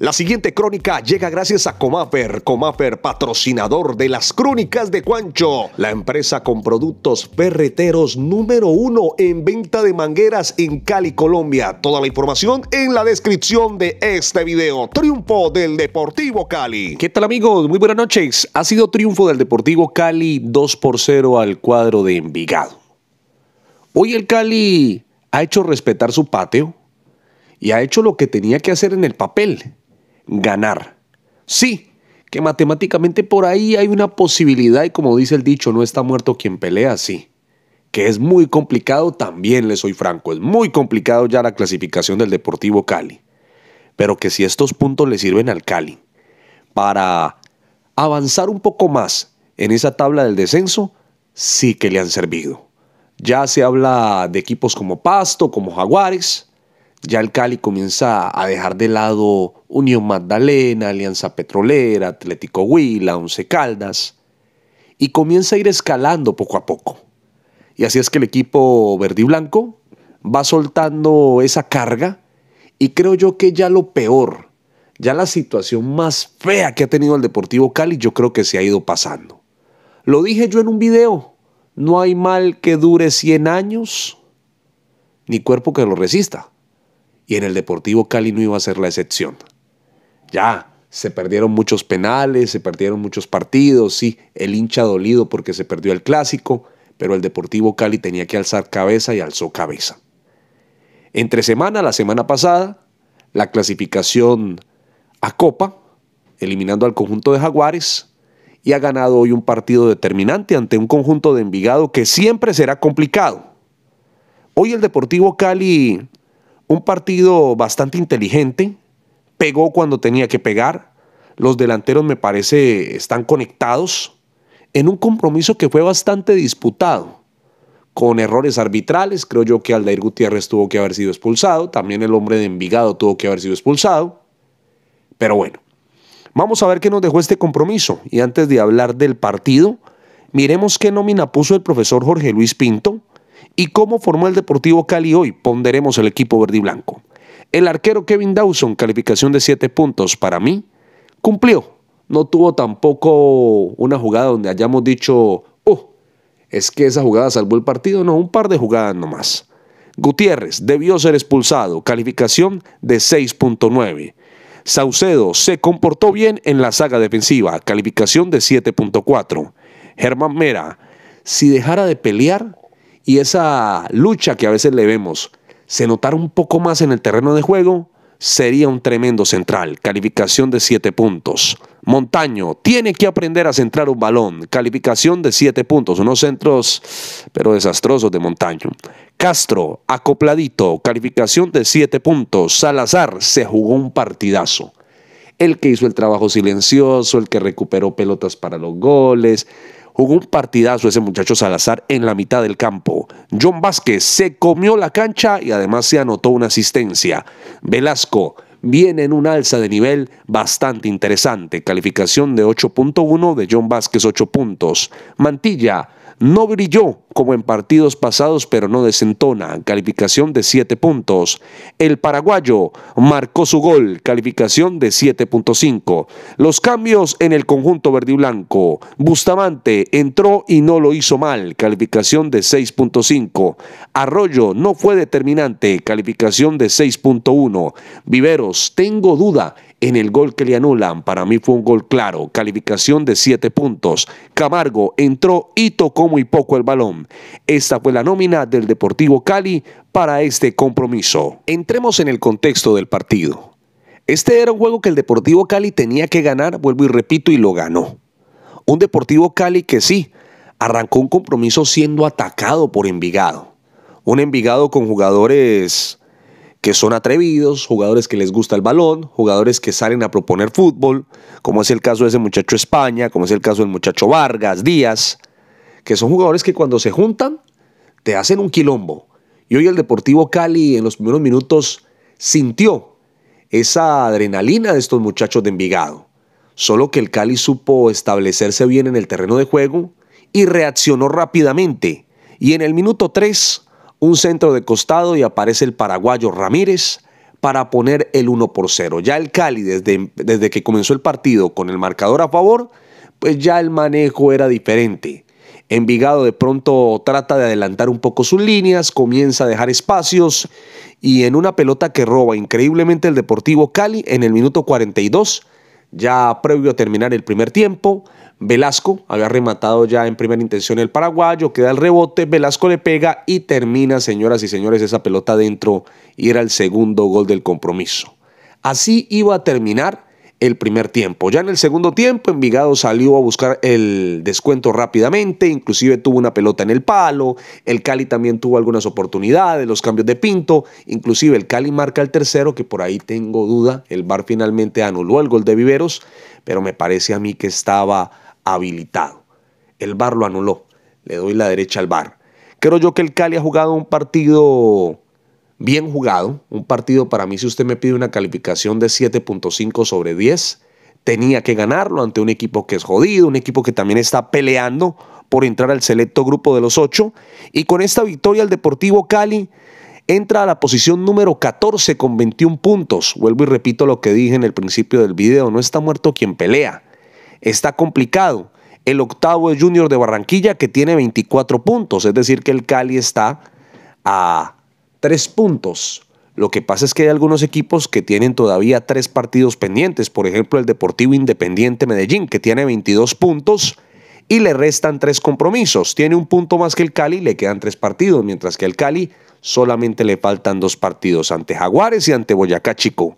La siguiente crónica llega gracias a Comafer, Comafer patrocinador de las crónicas de Cuancho, la empresa con productos perreteros número uno en venta de mangueras en Cali, Colombia. Toda la información en la descripción de este video. Triunfo del Deportivo Cali. ¿Qué tal amigos? Muy buenas noches. Ha sido triunfo del Deportivo Cali 2 por 0 al cuadro de Envigado. Hoy el Cali ha hecho respetar su patio y ha hecho lo que tenía que hacer en el papel ganar. Sí, que matemáticamente por ahí hay una posibilidad y como dice el dicho, no está muerto quien pelea, sí. Que es muy complicado, también le soy franco, es muy complicado ya la clasificación del Deportivo Cali. Pero que si estos puntos le sirven al Cali para avanzar un poco más en esa tabla del descenso, sí que le han servido. Ya se habla de equipos como Pasto, como Jaguares, ya el Cali comienza a dejar de lado Unión Magdalena, Alianza Petrolera, Atlético Huila, Once Caldas, y comienza a ir escalando poco a poco. Y así es que el equipo verde y blanco va soltando esa carga y creo yo que ya lo peor, ya la situación más fea que ha tenido el Deportivo Cali, yo creo que se ha ido pasando. Lo dije yo en un video, no hay mal que dure 100 años, ni cuerpo que lo resista y en el Deportivo Cali no iba a ser la excepción. Ya, se perdieron muchos penales, se perdieron muchos partidos, sí, el hincha dolido porque se perdió el clásico, pero el Deportivo Cali tenía que alzar cabeza y alzó cabeza. Entre semana, la semana pasada, la clasificación a Copa, eliminando al conjunto de Jaguares, y ha ganado hoy un partido determinante ante un conjunto de Envigado que siempre será complicado. Hoy el Deportivo Cali un partido bastante inteligente, pegó cuando tenía que pegar, los delanteros me parece están conectados en un compromiso que fue bastante disputado, con errores arbitrales, creo yo que Aldair Gutiérrez tuvo que haber sido expulsado, también el hombre de Envigado tuvo que haber sido expulsado, pero bueno, vamos a ver qué nos dejó este compromiso y antes de hablar del partido, miremos qué nómina puso el profesor Jorge Luis Pinto y cómo formó el Deportivo Cali hoy, ponderemos el equipo verde y blanco. El arquero Kevin Dawson, calificación de 7 puntos para mí, cumplió. No tuvo tampoco una jugada donde hayamos dicho, oh, es que esa jugada salvó el partido. No, un par de jugadas nomás. Gutiérrez debió ser expulsado, calificación de 6.9. Saucedo se comportó bien en la saga defensiva, calificación de 7.4. Germán Mera, si dejara de pelear, y esa lucha que a veces le vemos se notar un poco más en el terreno de juego, sería un tremendo central. Calificación de 7 puntos. Montaño tiene que aprender a centrar un balón. Calificación de 7 puntos. Unos centros, pero desastrosos de Montaño. Castro, acopladito. Calificación de 7 puntos. Salazar se jugó un partidazo. El que hizo el trabajo silencioso, el que recuperó pelotas para los goles, Jugó un partidazo ese muchacho Salazar en la mitad del campo. John Vázquez se comió la cancha y además se anotó una asistencia. Velasco viene en un alza de nivel bastante interesante. Calificación de 8.1 de John Vázquez, 8 puntos. Mantilla no brilló como en partidos pasados, pero no desentona. Calificación de 7 puntos. El paraguayo marcó su gol. Calificación de 7.5. Los cambios en el conjunto verde y blanco. Bustamante entró y no lo hizo mal. Calificación de 6.5. Arroyo no fue determinante. Calificación de 6.1. Vivero tengo duda en el gol que le anulan. Para mí fue un gol claro, calificación de 7 puntos. Camargo entró y tocó muy poco el balón. Esta fue la nómina del Deportivo Cali para este compromiso. Entremos en el contexto del partido. Este era un juego que el Deportivo Cali tenía que ganar, vuelvo y repito, y lo ganó. Un Deportivo Cali que sí, arrancó un compromiso siendo atacado por Envigado. Un Envigado con jugadores que son atrevidos, jugadores que les gusta el balón, jugadores que salen a proponer fútbol, como es el caso de ese muchacho España, como es el caso del muchacho Vargas, Díaz, que son jugadores que cuando se juntan te hacen un quilombo. Y hoy el Deportivo Cali en los primeros minutos sintió esa adrenalina de estos muchachos de Envigado. Solo que el Cali supo establecerse bien en el terreno de juego y reaccionó rápidamente. Y en el minuto 3 un centro de costado y aparece el paraguayo Ramírez para poner el 1 por 0. Ya el Cali, desde, desde que comenzó el partido con el marcador a favor, pues ya el manejo era diferente. Envigado de pronto trata de adelantar un poco sus líneas, comienza a dejar espacios y en una pelota que roba increíblemente el Deportivo Cali en el minuto 42, ya previo a terminar el primer tiempo, Velasco había rematado ya en primera intención el paraguayo, queda el rebote, Velasco le pega y termina, señoras y señores, esa pelota dentro y era el segundo gol del compromiso. Así iba a terminar el primer tiempo. Ya en el segundo tiempo, Envigado salió a buscar el descuento rápidamente, inclusive tuvo una pelota en el palo, el Cali también tuvo algunas oportunidades, los cambios de Pinto, inclusive el Cali marca el tercero, que por ahí tengo duda, el VAR finalmente anuló el gol de Viveros, pero me parece a mí que estaba habilitado. El VAR lo anuló. Le doy la derecha al bar Creo yo que el Cali ha jugado un partido bien jugado. Un partido para mí, si usted me pide una calificación de 7.5 sobre 10, tenía que ganarlo ante un equipo que es jodido, un equipo que también está peleando por entrar al selecto grupo de los ocho. Y con esta victoria el Deportivo Cali entra a la posición número 14 con 21 puntos. Vuelvo y repito lo que dije en el principio del video, no está muerto quien pelea está complicado. El octavo es Junior de Barranquilla que tiene 24 puntos, es decir que el Cali está a 3 puntos. Lo que pasa es que hay algunos equipos que tienen todavía tres partidos pendientes, por ejemplo el Deportivo Independiente Medellín que tiene 22 puntos y le restan tres compromisos. Tiene un punto más que el Cali, le quedan tres partidos, mientras que al Cali solamente le faltan dos partidos ante Jaguares y ante Boyacá Chico.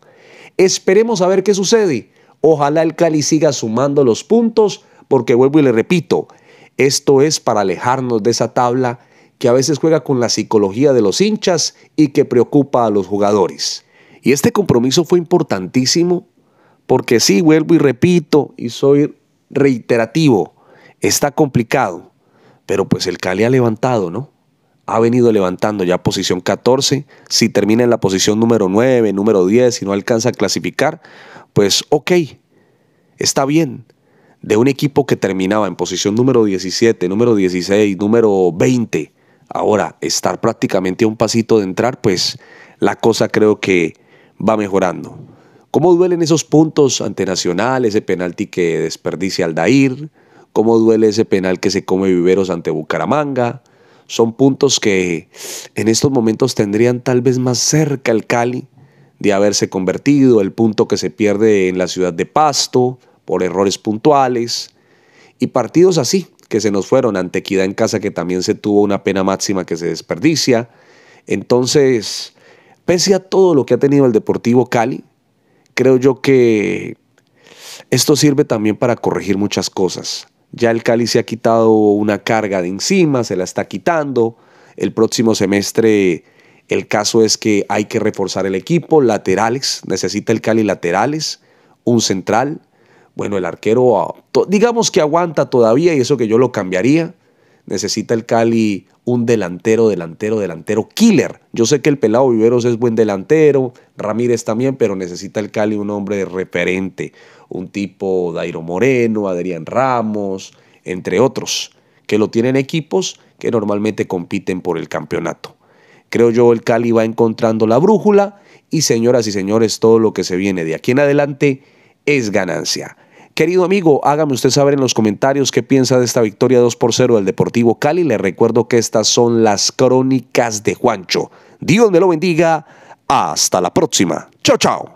Esperemos a ver qué sucede. Ojalá el Cali siga sumando los puntos, porque vuelvo y le repito, esto es para alejarnos de esa tabla que a veces juega con la psicología de los hinchas y que preocupa a los jugadores. Y este compromiso fue importantísimo porque sí, vuelvo y repito y soy reiterativo, está complicado, pero pues el Cali ha levantado, ¿no? ha venido levantando ya posición 14. Si termina en la posición número 9, número 10, y no alcanza a clasificar, pues ok, está bien. De un equipo que terminaba en posición número 17, número 16, número 20, ahora estar prácticamente a un pasito de entrar, pues la cosa creo que va mejorando. ¿Cómo duelen esos puntos ante Nacional, ese penalti que desperdicia Aldair? ¿Cómo duele ese penal que se come Viveros ante Bucaramanga? son puntos que en estos momentos tendrían tal vez más cerca el Cali de haberse convertido, el punto que se pierde en la ciudad de Pasto por errores puntuales y partidos así que se nos fueron ante en casa que también se tuvo una pena máxima que se desperdicia. Entonces, pese a todo lo que ha tenido el Deportivo Cali, creo yo que esto sirve también para corregir muchas cosas. Ya el Cali se ha quitado una carga de encima, se la está quitando. El próximo semestre el caso es que hay que reforzar el equipo, laterales, necesita el Cali laterales, un central. Bueno, el arquero digamos que aguanta todavía y eso que yo lo cambiaría necesita el Cali un delantero, delantero, delantero, killer. Yo sé que el pelado Viveros es buen delantero, Ramírez también, pero necesita el Cali un hombre referente, un tipo Dairo Moreno, Adrián Ramos, entre otros, que lo tienen equipos que normalmente compiten por el campeonato. Creo yo el Cali va encontrando la brújula y señoras y señores, todo lo que se viene de aquí en adelante es ganancia. Querido amigo, hágame usted saber en los comentarios qué piensa de esta victoria 2 por 0 del Deportivo Cali. Le recuerdo que estas son las crónicas de Juancho. Dios me lo bendiga. Hasta la próxima. Chao, chao.